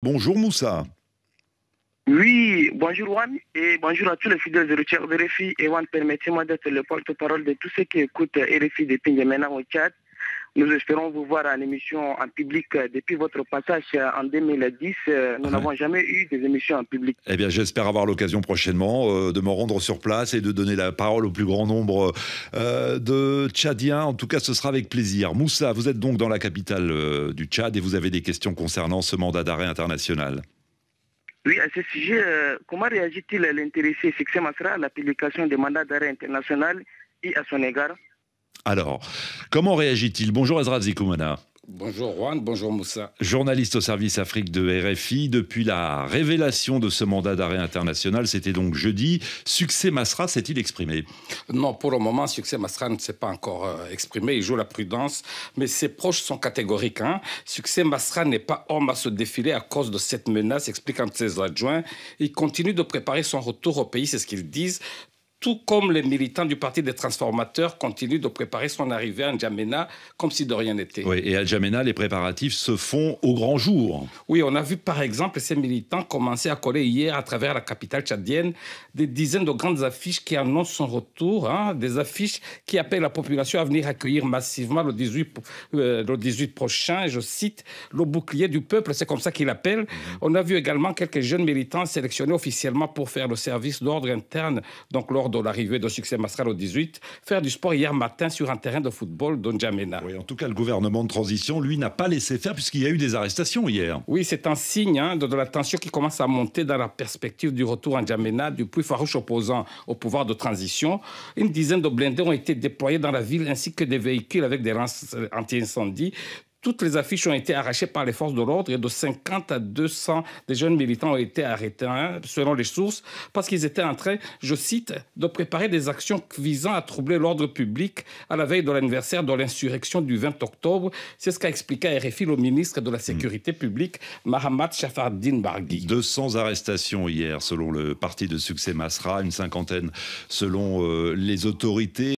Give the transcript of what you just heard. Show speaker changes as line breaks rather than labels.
Bonjour Moussa.
Oui, bonjour Juan et bonjour à tous les fidèles de Richard de RFI. Et Juan, permettez-moi d'être le porte-parole de tous ceux qui écoutent RFI depuis maintenant au Tchad nous espérons vous voir en émission en public euh, depuis votre passage euh, en 2010. Euh, nous n'avons jamais eu des émissions en public.
Eh bien, j'espère avoir l'occasion prochainement de me rendre sur place et de donner la parole au plus grand nombre de Tchadiens. En tout cas, ce sera avec plaisir. Moussa, vous êtes donc dans la capitale du Tchad et vous avez des questions concernant ce mandat d'arrêt international.
Oui, à ce sujet, comment réagit-il l'intéressé Fixé Masra à l'application des mandats d'arrêt international et à son égard
alors, comment réagit-il Bonjour Ezra Zikoumana.
Bonjour Juan, bonjour Moussa.
Journaliste au service Afrique de RFI, depuis la révélation de ce mandat d'arrêt international, c'était donc jeudi, Succès Masra s'est-il exprimé
Non, pour le moment, Succès Masra ne s'est pas encore euh, exprimé, il joue la prudence, mais ses proches sont catégoriques. Hein. Succès Masra n'est pas homme à se défiler à cause de cette menace, explique un de ses adjoints. Il continue de préparer son retour au pays, c'est ce qu'ils disent, tout comme les militants du Parti des transformateurs continuent de préparer son arrivée à N'Djamena comme si de rien n'était. Oui, et à N'Djamena, les
préparatifs se font au grand jour.
Oui, on a vu par exemple ces militants commencer à coller hier à travers la capitale tchadienne des dizaines de grandes affiches qui annoncent son retour, hein, des affiches qui appellent la population à venir accueillir massivement le 18, euh, le 18 prochain, je cite, le bouclier du peuple, c'est comme ça qu'il appelle. Mhm. On a vu également quelques jeunes militants sélectionnés officiellement pour faire le service d'ordre interne, donc lors de l'arrivée de succès Masral au 18, faire du sport hier matin sur un terrain de football d'Onjamena. Oui, en tout cas, le gouvernement de transition, lui, n'a pas laissé faire puisqu'il y a eu des arrestations hier. Oui, c'est un signe hein, de, la tension qui commence à monter dans la perspective du retour à N'Djamena du plus farouche opposant au pouvoir de transition. Une dizaine de blindés ont été déployés dans la ville ainsi que des véhicules avec des lances anti-incendie toutes les affiches ont été arrachées par les forces de l'ordre et de 50 à 200 des jeunes militants ont été arrêtés, hein, selon les sources, parce qu'ils étaient en train, je cite, de préparer des actions visant à troubler l'ordre public à la veille de l'anniversaire de l'insurrection du 20 octobre. C'est ce qu'a expliqué à RFI le ministre de la Sécurité mm. publique, Mahamat
Shafardin Bargui. 200 arrestations hier, selon le parti de succès Masra, une cinquantaine selon euh, les autorités.